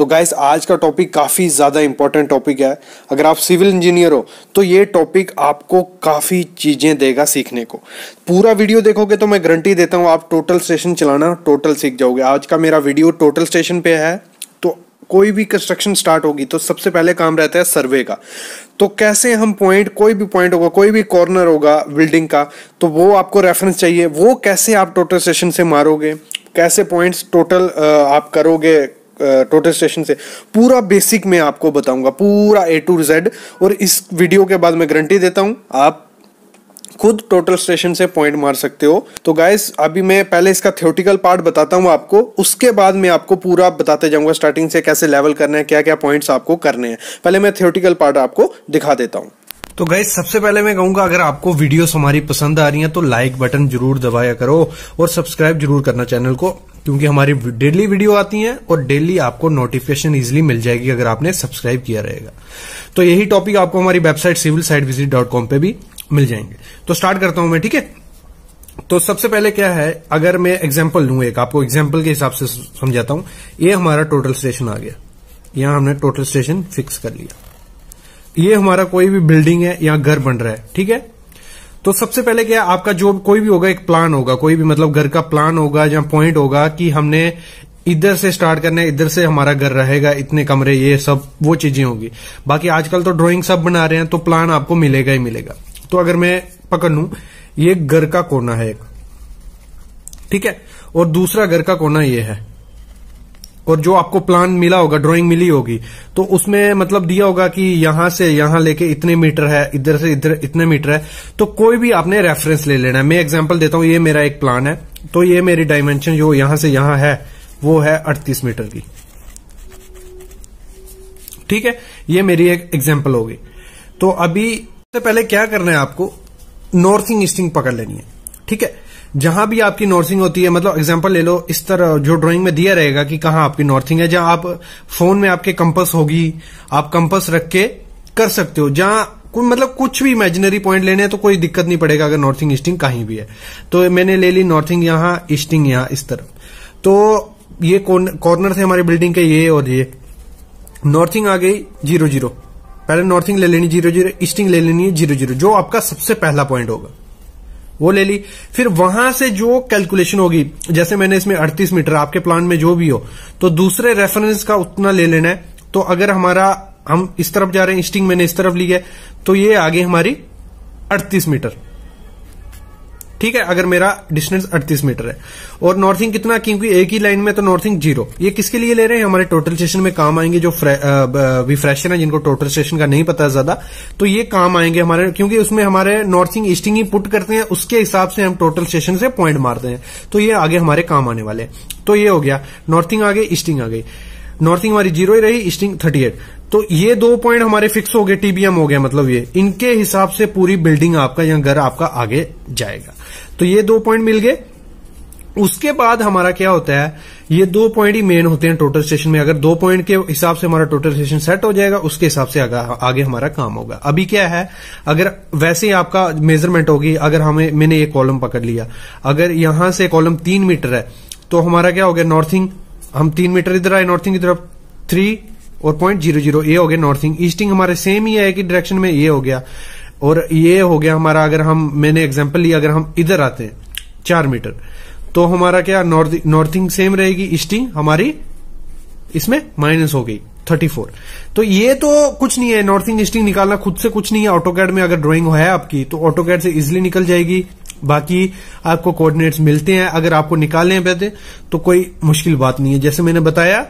तो गाइस आज का टॉपिक काफ़ी ज़्यादा इंपॉर्टेंट टॉपिक है अगर आप सिविल इंजीनियर हो तो ये टॉपिक आपको काफ़ी चीज़ें देगा सीखने को पूरा वीडियो देखोगे तो मैं गारंटी देता हूँ आप टोटल स्टेशन चलाना टोटल सीख जाओगे आज का मेरा वीडियो टोटल स्टेशन पे है तो कोई भी कंस्ट्रक्शन स्टार्ट होगी तो सबसे पहले काम रहता है सर्वे का तो कैसे हम पॉइंट कोई भी पॉइंट होगा कोई भी कॉर्नर होगा बिल्डिंग का तो वो आपको रेफरेंस चाहिए वो कैसे आप टोटल सेशन से मारोगे कैसे पॉइंट्स टोटल आप करोगे टोटल स्टेशन से पूरा बेसिक मैं आपको बताऊंगा पूरा ए टू जेड और इस वीडियो के बाद मैं गारंटी देता हूं आप खुद टोटल स्टेशन से पॉइंट मार सकते हो तो गाइस अभी मैं पहले इसका थियोटिकल पार्ट बताता हूँ आपको उसके बाद मैं आपको पूरा बताते जाऊँगा स्टार्टिंग से कैसे लेवल करना है क्या क्या पॉइंट्स आपको करने हैं पहले मैं थियोटिकल पार्ट आपको दिखा देता हूँ तो गाइज सबसे पहले मैं कहूंगा अगर आपको वीडियोस हमारी पसंद आ रही हैं तो लाइक बटन जरूर दबाया करो और सब्सक्राइब जरूर करना चैनल को क्योंकि हमारी डेली वीडियो आती हैं और डेली आपको नोटिफिकेशन इजीली मिल जाएगी अगर आपने सब्सक्राइब किया रहेगा तो यही टॉपिक आपको हमारी website civil site visit dot com पर भी मिल जाएंगे तो स्टार्ट करता हूं मैं ठीक है तो सबसे पहले क्या है अगर मैं एग्जाम्पल लू एक आपको एग्जाम्पल के हिसाब से समझाता हूं ये हमारा टोटल स्टेशन आ गया यहां हमने टोटल स्टेशन फिक्स कर लिया ये हमारा कोई भी बिल्डिंग है या घर बन रहा है ठीक है तो सबसे पहले क्या आपका जो कोई भी होगा एक प्लान होगा कोई भी मतलब घर का प्लान होगा या पॉइंट होगा कि हमने इधर से स्टार्ट करना है इधर से हमारा घर रहेगा इतने कमरे ये सब वो चीजें होगी बाकी आजकल तो ड्राइंग सब बना रहे हैं तो प्लान आपको मिलेगा ही मिलेगा तो अगर मैं पकड़ लू ये घर का कोना है एक ठीक है और दूसरा घर का कोना ये है और जो आपको प्लान मिला होगा ड्राइंग मिली होगी तो उसमें मतलब दिया होगा कि यहां से यहां लेके इतने मीटर है इधर से इधर इतने मीटर है तो कोई भी आपने रेफरेंस ले लेना है मैं एग्जांपल देता हूं ये मेरा एक प्लान है तो ये मेरी डायमेंशन जो यहां से यहां है वो है अड़तीस मीटर की ठीक है ये मेरी एक एग्जाम्पल होगी तो अभी सबसे पहले क्या करना है आपको नॉर्थिंग ईस्टिंग पकड़ लेनी है ठीक है जहां भी आपकी नॉर्थिंग होती है मतलब एग्जाम्पल ले लो इस तरह जो ड्राइंग में दिया रहेगा कि कहा आपकी नॉर्थिंग है जहां आप फोन में आपके कंपस होगी आप कंपस रख के कर सकते हो जहां कोई मतलब कुछ भी इमेजिनरी पॉइंट लेने हैं तो कोई दिक्कत नहीं पड़ेगा अगर नॉर्थिंग ईस्टिंग कहीं भी है तो मैंने ले ली नॉर्थिंग यहां ईस्टिंग यहां इस तरफ तो ये कॉर्नर थे हमारे बिल्डिंग के ये और ये नॉर्थिंग आ गई जीरो जीरो पहले नॉर्थिंग ले लेनी जीरो जीरो ईस्टिंग ले लेनी है जीरो जीरो जो आपका सबसे पहला पॉइंट होगा वो ले ली फिर वहां से जो कैलकुलेशन होगी जैसे मैंने इसमें 38 मीटर आपके प्लान में जो भी हो तो दूसरे रेफरेंस का उतना ले लेना है तो अगर हमारा हम इस तरफ जा रहे हैं स्टिंग मैंने इस तरफ ली है तो ये आगे हमारी अड़तीस मीटर ठीक है अगर मेरा डिस्टेंस 38 मीटर है और नॉर्थिंग कितना क्योंकि एक ही लाइन में तो नॉर्थिंग जीरो ये किसके लिए ले रहे हैं हमारे टोटल स्टेशन में काम आएंगे जो विफ्रेशन है जिनको टोटल स्टेशन का नहीं पता ज्यादा तो ये काम आएंगे हमारे क्योंकि उसमें हमारे नॉर्थिंग ईस्टिंग ही पुट करते हैं उसके हिसाब से हम टोटल स्टेशन से पॉइंट मारते हैं तो ये आगे हमारे काम आने वाले तो ये हो गया नॉर्थिंग आगे ईस्टिंग आ गई नॉर्थिंग हमारी जीरो ही रही ईस्टिंग थर्टी एट तो ये दो पॉइंट हमारे फिक्स हो गए टीबीएम हो गया मतलब ये इनके हिसाब से पूरी बिल्डिंग आपका या घर आपका आगे जाएगा तो ये दो पॉइंट मिल गए उसके बाद हमारा क्या होता है ये दो पॉइंट ही मेन होते हैं टोटल स्टेशन में अगर दो पॉइंट के हिसाब से हमारा टोटल स्टेशन सेट हो जाएगा उसके हिसाब से आगा, आगे हमारा काम होगा अभी क्या है अगर वैसे ही आपका मेजरमेंट होगी अगर हमें मैंने ये कॉलम पकड़ लिया अगर यहां से कॉलम तीन मीटर है तो हमारा क्या हो गया नॉर्थिंग हम तीन मीटर इधर आए नॉर्थिंग की तरफ थ्री और पॉइंट जीरो जीरो ये हो गया नॉर्थिंग ईस्टिंग हमारे सेम ही है कि डायरेक्शन में ये हो गया और ये हो गया हमारा अगर हम मैंने एग्जाम्पल लिया अगर हम इधर आते हैं चार मीटर तो हमारा क्या नॉर्थ नॉर्थिंग सेम रहेगी ईस्टिंग हमारी इसमें माइनस हो गई 34 तो ये तो कुछ नहीं है नॉर्थिंग ईस्टिंग निकालना खुद से कुछ नहीं है ऑटोकैड में अगर ड्राइंग है आपकी तो ऑटो से इजिली निकल जाएगी बाकी आपको कोऑर्डिनेट्स मिलते हैं अगर आपको निकालने हैं पहले तो कोई मुश्किल बात नहीं है जैसे मैंने बताया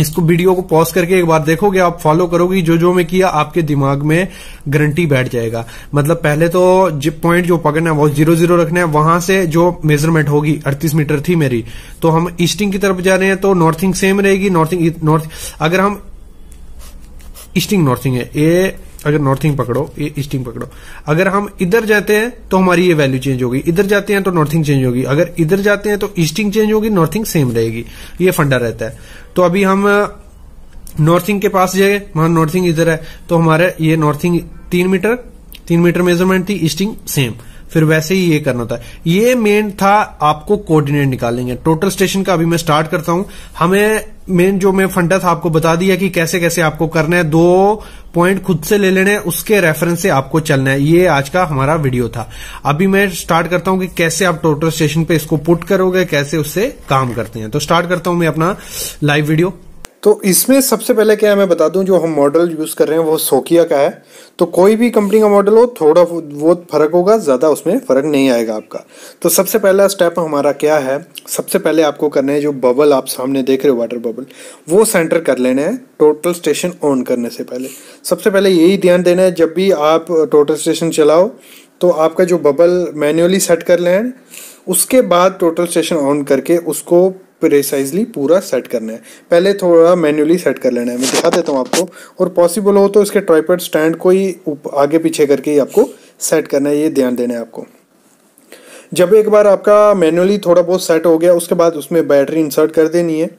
इसको वीडियो को पॉज करके एक बार देखोगे आप फॉलो करोगे जो जो मैं किया आपके दिमाग में गारंटी बैठ जाएगा मतलब पहले तो पॉइंट जो पकड़ना है वो जीरो जीरो रखना है वहां से जो मेजरमेंट होगी 38 मीटर थी मेरी तो हम ईस्टिंग की तरफ जा रहे हैं तो नॉर्थिंग सेम रहेगी नॉर्थिंग नॉर्थ अगर हम ईस्टिंग नॉर्थिंग है ए अगर नॉर्थिंग पकड़ो ये ईस्टिंग पकड़ो अगर हम इधर जाते हैं तो हमारी ये वैल्यू चेंज होगी इधर जाते हैं तो नॉर्थिंग चेंज होगी अगर इधर जाते हैं तो ईस्टिंग चेंज होगी नॉर्थिंग सेम रहेगी ये फंडा रहता है तो अभी हम नॉर्थिंग के पास जाए वहां नॉर्थिंग इधर है तो हमारा ये नॉर्थिंग तीन मीटर तीन मीटर मेजरमेंट थी ईस्टिंग सेम फिर वैसे ही ये करना था ये मेन था आपको कोऑर्डिनेट निकालेंगे टोटल स्टेशन का अभी मैं स्टार्ट करता हूं हमें मेन जो मैं फंडा था आपको बता दिया कि कैसे कैसे आपको करना है दो पॉइंट खुद से ले लेने उसके रेफरेंस से आपको चलना है ये आज का हमारा वीडियो था अभी मैं स्टार्ट करता हूं कि कैसे आप टोटल स्टेशन पे इसको पुट करोगे कैसे उससे काम करते हैं तो स्टार्ट करता हूं मैं अपना लाइव वीडियो तो इसमें सबसे पहले क्या है मैं बता दूं जो हम मॉडल यूज़ कर रहे हैं वो सोकिया का है तो कोई भी कंपनी का मॉडल हो थोड़ा वो फ़र्क होगा ज़्यादा उसमें फ़र्क नहीं आएगा आपका तो सबसे पहला स्टेप हमारा क्या है सबसे पहले आपको करने हैं जो बबल आप सामने देख रहे हो वाटर बबल वो सेंटर कर लेने हैं टोटल स्टेशन ऑन करने से पहले सबसे पहले यही ध्यान देना है जब भी आप टोटल स्टेशन चलाओ तो आपका जो बबल मैन्युअली सेट कर लें उसके बाद टोटल स्टेशन ऑन करके उसको प्रेसाइजली पूरा सेट करना है पहले थोड़ा मैन्युअली सेट कर लेना है मैं दिखा देता हूँ आपको और पॉसिबल हो तो इसके ट्राईपेड स्टैंड को ही आगे पीछे करके ही आपको सेट करना है ये ध्यान देना है आपको जब एक बार आपका मैनुअली थोड़ा बहुत सेट हो गया उसके बाद उसमें बैटरी इंसर्ट कर देनी है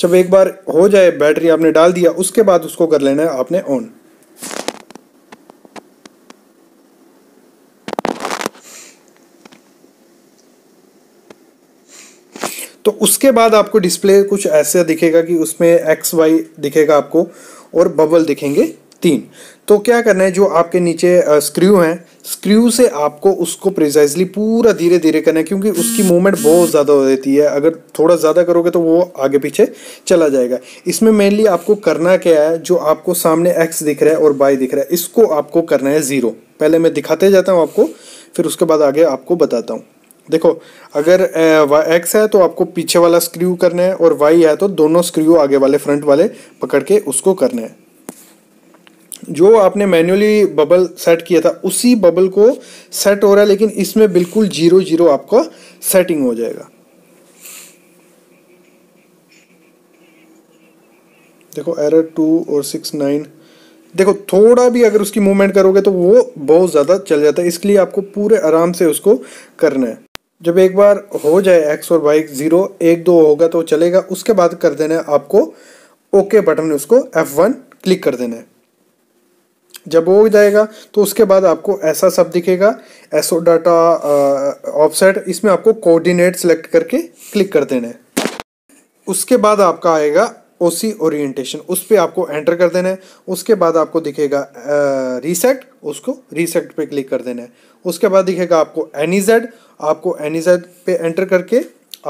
जब एक बार हो जाए बैटरी आपने डाल दिया उसके बाद उसको कर लेना है आपने ऑन उसके बाद आपको डिस्प्ले कुछ ऐसा दिखेगा कि उसमें एक्स वाई दिखेगा आपको और बबल दिखेंगे तीन तो क्या करना है जो आपके नीचे स्क्रू हैं स्क्रू से आपको उसको प्रिजाइजली पूरा धीरे धीरे करना है क्योंकि उसकी मूवमेंट बहुत ज़्यादा हो जाती है अगर थोड़ा ज़्यादा करोगे तो वो आगे पीछे चला जाएगा इसमें मेनली आपको करना क्या है जो आपको सामने एक्स दिख रहा है और बाई दिख रहा है इसको आपको करना है ज़ीरो पहले मैं दिखाते जाता हूँ आपको फिर उसके बाद आगे आपको बताता हूँ देखो अगर एक्स है तो आपको पीछे वाला स्क्रू करना है और वाई है तो दोनों स्क्रू आगे वाले फ्रंट वाले पकड़ के उसको करना है जो आपने मैन्युअली बबल सेट किया था उसी बबल को सेट हो रहा है लेकिन इसमें बिल्कुल जीरो जीरो आपका सेटिंग हो जाएगा देखो एरर टू और सिक्स नाइन देखो थोड़ा भी अगर उसकी मूवमेंट करोगे तो वो बहुत ज़्यादा चल जाता है इसलिए आपको पूरे आराम से उसको करना है जब एक बार हो जाए एक्स और वाई ज़ीरो एक दो होगा तो चलेगा उसके बाद कर देना है आपको ओके बटन में उसको एफ वन क्लिक कर देना है जब हो जाएगा तो उसके बाद आपको ऐसा सब दिखेगा एसओ डाटा ऑफसेट इसमें आपको कोऑर्डिनेट सेलेक्ट करके क्लिक कर देना है उसके बाद आपका आएगा ओसी ओरिएंटेशन उस पर आपको एंटर कर देना है उसके बाद आपको दिखेगा रीसेट उसको रीसेट पे क्लिक कर देना है उसके बाद दिखेगा आपको एनी जेड e आपको एनिजेड पे एंटर करके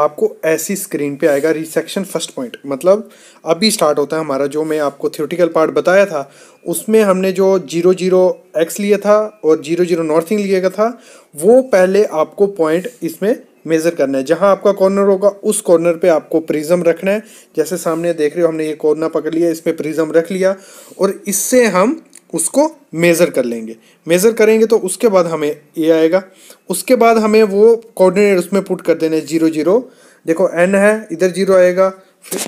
आपको ऐसी स्क्रीन पे आएगा रिसेक्शन फर्स्ट पॉइंट मतलब अभी स्टार्ट होता है हमारा जो मैं आपको थियोटिकल पार्ट बताया था उसमें हमने जो जीरो जीरो एक्स लिया था और जीरो जीरो नॉर्थिंग लिया गया था वो पहले आपको पॉइंट इसमें मेज़र करना है जहाँ आपका कॉर्नर होगा उस कॉर्नर पे आपको प्रिज्म रखना है जैसे सामने देख रहे हो हमने ये कॉर्नर पकड़ लिया इस पर प्रिज्म रख लिया और इससे हम उसको मेज़र कर लेंगे मेज़र करेंगे तो उसके बाद हमें ये आएगा उसके बाद हमें वो कोऑर्डिनेट उसमें पुट कर देने जीरो जीरो देखो एन है इधर जीरो आएगा फिर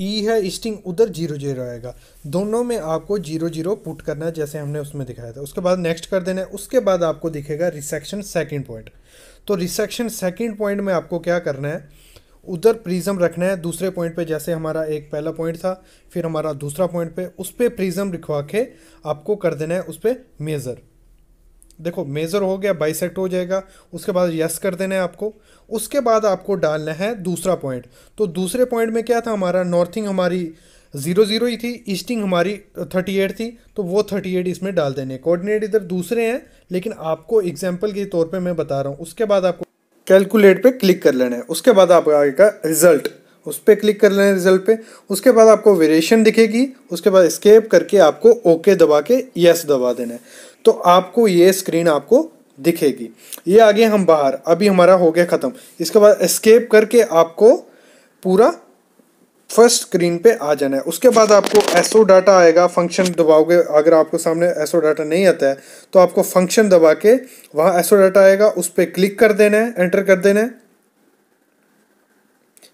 ई e है स्टिंग उधर जीरो जीरो आएगा दोनों में आपको जीरो जीरो पुट करना है जैसे हमने उसमें दिखाया था उसके बाद नेक्स्ट कर देना है उसके बाद आपको दिखेगा रिसेक्शन सेकेंड पॉइंट तो रिसेक्शन सेकेंड पॉइंट में आपको क्या करना है उधर प्रिज्म रखना है दूसरे पॉइंट पे जैसे हमारा एक पहला पॉइंट था फिर हमारा दूसरा पॉइंट पे उस पर प्रिज्म लिखवा के आपको कर देना है उस पर मेज़र देखो मेज़र हो गया बाइसेक्ट हो जाएगा उसके बाद यस कर देना है आपको उसके बाद आपको डालना है दूसरा पॉइंट तो दूसरे पॉइंट में क्या था हमारा नॉर्थिंग हमारी ज़ीरो ज़ीरो ही थी ईस्टिंग हमारी थर्टी एट थी तो वो थर्टी एट इसमें डाल देने कोऑर्डिनेट इधर दूसरे हैं लेकिन आपको एग्जाम्पल के तौर पे मैं बता रहा हूँ उसके बाद आपको कैलकुलेट पे क्लिक कर लेना है उसके बाद आप आएगा रिजल्ट उस पर क्लिक कर लेना है रिजल्ट पे उसके बाद आपको वेरिएशन दिखेगी उसके बाद स्केप करके आपको ओके दबा के यस दबा देना है तो आपको ये स्क्रीन आपको दिखेगी ये आगे हम बाहर अभी हमारा हो गया ख़त्म इसके बाद स्केप करके आपको पूरा फर्स्ट स्क्रीन पे आ जाना है उसके बाद आपको एसओ डाटा आएगा फंक्शन दबाओगे अगर आपको सामने एसओ डाटा नहीं आता है तो आपको फंक्शन दबा के वहाँ एसओ डाटा आएगा उस पर क्लिक कर देना है एंटर कर देना है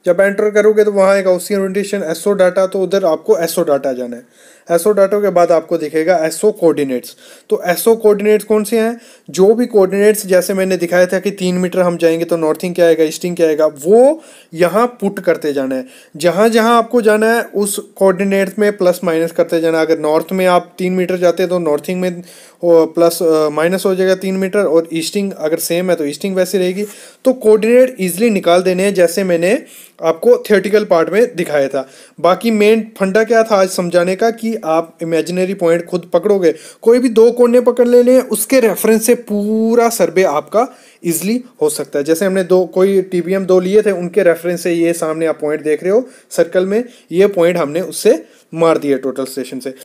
जब एंटर करोगे तो वहाँ आएगा ओसी ओरिएंटेशन एसओ डाटा तो उधर आपको एसओ डाटा जाना है एसओ डाटो के बाद आपको दिखेगा एसओ कोऑर्डिनेट्स तो एसओ कोऑर्डिनेट्स कौन से हैं जो भी कोऑर्डिनेट्स जैसे मैंने दिखाया था कि तीन मीटर हम जाएंगे तो नॉर्थिंग क्या आएगा ईस्टिंग क्या आएगा वो यहाँ पुट करते जाना है जहाँ जहाँ आपको जाना है उस कोऑर्डिनेट्स में प्लस माइनस करते जाना अगर नॉर्थ में आप तीन मीटर जाते हैं तो नॉर्थिंग में प्लस माइनस हो जाएगा तीन मीटर और ईस्टिंग अगर सेम है तो ईस्टिंग वैसी रहेगी तो कोऑर्डिनेट ईजिली निकाल देने हैं जैसे मैंने आपको थियोटिकल पार्ट में दिखाया था बाकी मेन फंडा क्या था आज समझाने का कि आप इमेजिनरी पॉइंट खुद पकड़ोगे कोई भी दो कोने पकड़ ले लें उसके रेफरेंस से पूरा सर्वे आपका इजली हो सकता है जैसे हमने दो कोई टी दो लिए थे उनके रेफरेंस से ये सामने आप पॉइंट देख रहे हो सर्कल में ये पॉइंट हमने उससे मार दिया टोटल स्टेशन से